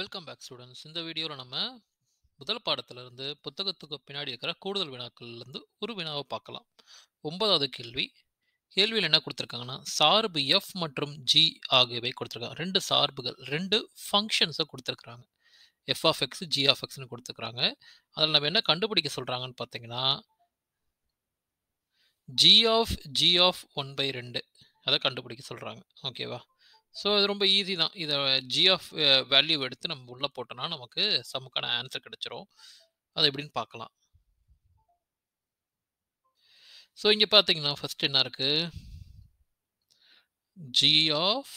welcome back students இந்த வீடியோவில் நம்ம முதல் பாடத்திலிருந்து புத்தகத்துக்கு பின்னாடி இருக்கிற கூடுதல் வினாக்கள்லேருந்து ஒரு வினாவை பார்க்கலாம் ஒன்பதாவது கேள்வி கேள்வியில் என்ன கொடுத்துருக்காங்கன்னா சார்பு எஃப் மற்றும் ஜி ஆகியவை கொடுத்துருக்காங்க ரெண்டு சார்புகள் ரெண்டு ஃபங்க்ஷன்ஸை கொடுத்துருக்குறாங்க f of x g of எக்ஸ்னு கொடுத்துருக்குறாங்க அதில் நம்ம என்ன கண்டுபிடிக்க சொல்கிறாங்கன்னு பார்த்தீங்கன்னா g of g of one by ரெண்டு அதை கண்டுபிடிக்க சொல்கிறாங்க ஓகேவா ஸோ இது ரொம்ப ஈஸி தான் இதை ஜி ஆஃப் வேல்யூ எடுத்து நம்ம உள்ளே போட்டோம்னா நமக்கு சமுக்கான ஆன்சர் கிடச்சிரும் அது எப்படின்னு பார்க்கலாம் ஸோ இங்கே பார்த்தீங்கன்னா ஃபஸ்ட் என்ன இருக்குது ஜி ஆஃப்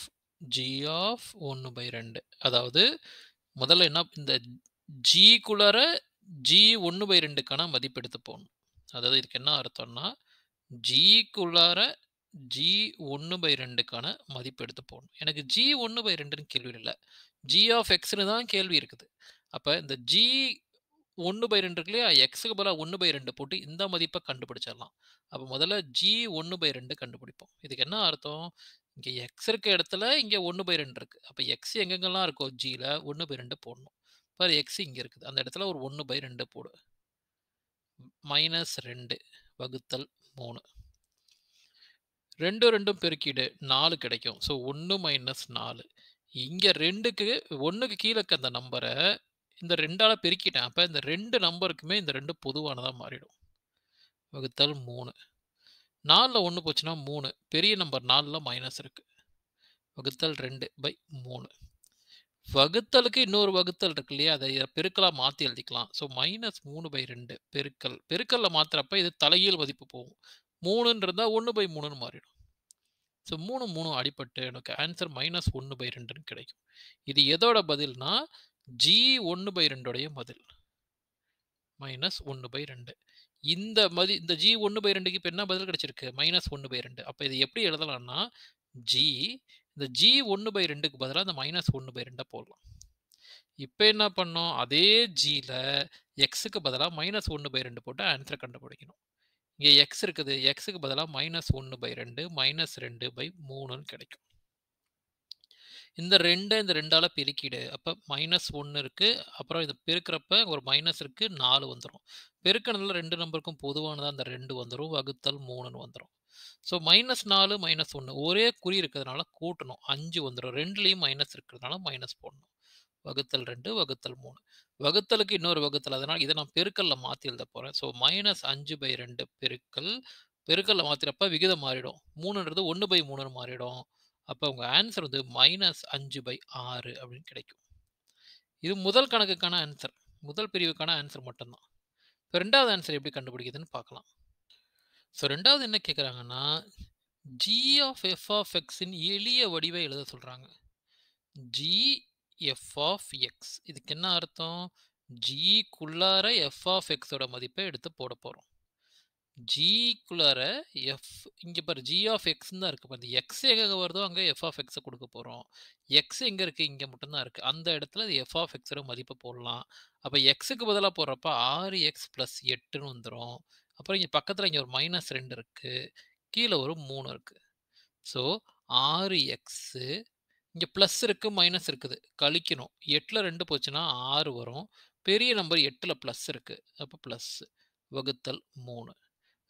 ஜி ஆஃப் ஒன்று பை ரெண்டு அதாவது முதல்ல என்ன இந்த ஜி குளர ஜி ஒன்று பை ரெண்டுக்கான மதிப்பு எடுத்து போகணும் அதாவது இதுக்கு என்ன அர்த்தம்னா ஜி ஜிக்குள்ளார ஜி ஒன்று பை ரெண்டுக்கான மதிப்பு எடுத்து போடணும் எனக்கு ஜி ஒன்று பை ரெண்டுன்னு கேள்வி இல்லை ஜி ஆஃப் எக்ஸ்னு தான் கேள்வி இருக்குது அப்போ இந்த ஜி ஒன்று பை ரெண்டு X இல்லையா 1 by ஒன்று பை ரெண்டு போட்டு இந்த மதிப்பை கண்டுபிடிச்சிடலாம் அப்போ முதல்ல ஜி ஒன்று பை ரெண்டு கண்டுபிடிப்போம் இதுக்கு என்ன அர்த்தம் இங்கே எக்ஸ் இருக்கு இடத்துல இங்கே ஒன்று பை ரெண்டு இருக்குது அப்போ எக்ஸ் எங்கெங்கெல்லாம் இருக்கோ ஜியில் ஒன்று பை ரெண்டு போடணும் பாரு எக்ஸ் இங்கே இருக்குது அந்த இடத்துல ஒரு ஒன்று பை ரெண்டு போடு மைனஸ் ரெண்டு வகுத்தல் மூணு ரெண்டும் ரெண்டும் பெருக்கிடு நாலு கிடைக்கும் ஸோ ஒன்று மைனஸ் நாலு இங்கே ரெண்டுக்கு ஒன்றுக்கு கீழே இருக்க அந்த நம்பரை இந்த ரெண்டால் பெருக்கிட்டேன் அப்போ இந்த ரெண்டு நம்பருக்குமே இந்த ரெண்டு பொதுவானதாக மாறிடும் வகுத்தல் மூணு நாலில் ஒன்று போச்சுன்னா மூணு பெரிய நம்பர் நாலில் மைனஸ் இருக்குது வகுத்தல் ரெண்டு பை மூணு வகுத்தலுக்கு இன்னொரு வகுத்தல் இருக்கு இல்லையா அதை பெருக்கலாக மாற்றி எழுதிக்கலாம் ஸோ மைனஸ் மூணு பை ரெண்டு பெருக்கல் பெருக்கலில் மாற்றுறப்ப இது தலையில் மதிப்பு போகும் மூணுன்னு இருந்தால் ஒன்று பை மூணுன்னு மாறிடும் ஸோ மூணு மூணு அடிப்பட்டு எனக்கு ஆன்சர் மைனஸ் ஒன்று பை ரெண்டுன்னு கிடைக்கும் இது எதோட பதில்னா ஜி ஒன்று பை ரெண்டோடைய பதில் மைனஸ் ஒன்று பை ரெண்டு இந்த மதி இந்த ஜி ஒன்று பை ரெண்டுக்கு இப்போ என்ன பதில் கிடைச்சிருக்கு மைனஸ் ஒன்று பை ரெண்டு அப்போ இது எப்படி எழுதலாம்னா ஜி இந்த ஜி ஒன்று பை ரெண்டுக்கு பதிலாக இந்த மைனஸ் ஒன்று பை ரெண்டை போடலாம் இப்போ என்ன பண்ணோம் அதே ஜியில் எக்ஸுக்கு பதிலாக மைனஸ் ஒன்று பை ரெண்டு போட்டு ஆன்சரை கண்டுபிடிக்கணும் இங்கே எக்ஸ் இருக்குது எக்ஸுக்கு பதிலாக மைனஸ் ஒன்று பை ரெண்டு மைனஸ் ரெண்டு பை மூணுன்னு கிடைக்கும் இந்த ரெண்டை இந்த ரெண்டால் பெருக்கிடு அப்போ மைனஸ் ஒன்று இருக்குது அப்புறம் இது பெருக்கிறப்ப ஒரு மைனஸ் இருக்குது நாலு வந்துடும் பெருக்கணதில் ரெண்டு நம்பருக்கும் பொதுவானதாக அந்த ரெண்டு வந்துடும் வகுத்தல் மூணுன்னு வந்துடும் ஸோ மைனஸ் நாலு மைனஸ் ஒன்று ஒரே குறி இருக்கிறதுனால கூட்டணும் அஞ்சு வந்துடும் ரெண்டுலேயும் மைனஸ் இருக்கிறதுனால மைனஸ் போடணும் வகுத்தல் ரெண்டு வகுத்தல் மூணு வகுத்தலுக்கு இன்னொரு வகுத்தல் அதனால் இதை நான் பெருக்கல்ல மாற்றி எழுத போகிறேன் ஸோ மைனஸ் அஞ்சு பை ரெண்டு பெருக்கல் பெருக்கல்ல மாத்திரப்ப விகிதம் மாறிடும் மூணுன்றது ஒன்று பை மூணுன்னு மாறிடும் அப்போ உங்கள் ஆன்சர் வந்து மைனஸ் அஞ்சு பை ஆறு அப்படின்னு கிடைக்கும் இது முதல் கணக்குக்கான ஆன்சர் முதல் பிரிவுக்கான ஆன்சர் மட்டும்தான் இப்போ ரெண்டாவது ஆன்சர் எப்படி கண்டுபிடிக்குதுன்னு பார்க்கலாம் ஸோ ரெண்டாவது என்ன கேட்குறாங்கன்னா ஜி ஆஃப் எஃப் ஆஃப் எக்ஸின் எளிய வடிவை எழுத சொல்கிறாங்க ஜி எஃப் ஆஃப் எக்ஸ் இதுக்கு என்ன அர்த்தம் ஜிக்குள்ளார எஃப் ஆஃப் எக்ஸோட மதிப்பை எடுத்து போட போகிறோம் ஜிக்குள்ளார எஃப் இங்கே பாரு ஜி ஆஃப் எக்ஸ்ன்னு தான் இருக்குது இந்த எக்ஸ் எங்கே வருதோ அங்கே எஃப் ஆஃப் எக்ஸை கொடுக்க போகிறோம் எக்ஸ் எங்கே இருக்குது இங்கே மட்டும்தான் இருக்குது அந்த இடத்துல அது எஃப் ஆஃப் எக்ஸோட மதிப்பை போடலாம் அப்போ எக்ஸுக்கு பதிலாக போடுறப்ப ஆறு எக்ஸ் ப்ளஸ் எட்டுன்னு வந்துடும் அப்புறம் இங்கே பக்கத்தில் இங்கே ஒரு மைனஸ் ரெண்டு இருக்குது கீழே ஒரு மூணு இருக்குது ஸோ ஆறு எக்ஸு இங்கே ப்ளஸ் இருக்குது மைனஸ் இருக்குது கழிக்கணும் எட்டில் ரெண்டு போச்சுன்னா ஆறு வரும் பெரிய நம்பர் எட்டில் ப்ளஸ் இருக்குது அப்போ ப்ளஸ் வகுத்தல் மூணு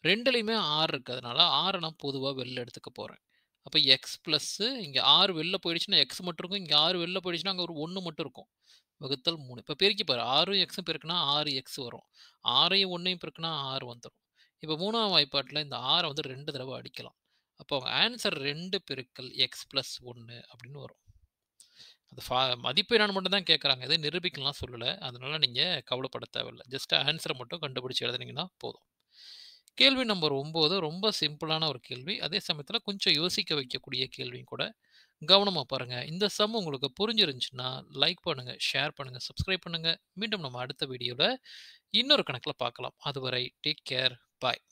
ரெண்டுலேயுமே ஆறு இருக்கிறதுனால ஆறை நான் பொதுவாக வெளில எடுத்துக்க போகிறேன் அப்போ எக்ஸ் ப்ளஸ்ஸு இங்கே ஆறு வெளில போயிடுச்சுன்னா எக்ஸ் மட்டும் இருக்கும் இங்கே ஆறு வெளில போயிடுச்சுன்னா அங்கே ஒரு ஒன்று மட்டும் இருக்கும் வகுத்தல் மூணு இப்போ பெருக்கி பாரு ஆறும் எக்ஸும் பெருக்குனா ஆறு எக்ஸ் வரும் ஆறையும் ஒன்றையும் பெருக்குனா ஆறு வந்துடும் இப்போ மூணாம் வாய்ப்பாட்டில் இந்த ஆறை வந்து ரெண்டு தடவை அடிக்கலாம் அப்போ அவங்க ஆன்சர் ரெண்டு பெருக்கள் எக்ஸ் ப்ளஸ் ஒன்று அப்படின்னு வரும் அது ஃபா மதிப்பு என்னன்னு மட்டும் தான் கேட்குறாங்க எதுவும் நிரூபிக்கலாம் சொல்லலை அதனால நீங்கள் கவலைப்பட தேவையில்லை ஜஸ்ட் ஆன்சரை மட்டும் கண்டுபிடிச்சி எழுதுனீங்கன்னா போதும் கேள்வி நம்பர் ஒம்பது ரொம்ப சிம்பிளான ஒரு கேள்வி அதே சமயத்தில் கொஞ்சம் யோசிக்க வைக்கக்கூடிய கேள்வியும் கூட கவனமாக பாருங்கள் இந்த சம் உங்களுக்கு புரிஞ்சிருந்துச்சுன்னா லைக் பண்ணுங்கள் ஷேர் பண்ணுங்கள் சப்ஸ்கிரைப் பண்ணுங்கள் மீண்டும் நம்ம அடுத்த வீடியோவில் இன்னொரு கணக்கில் பார்க்கலாம் அதுவரை டேக் கேர் பாய்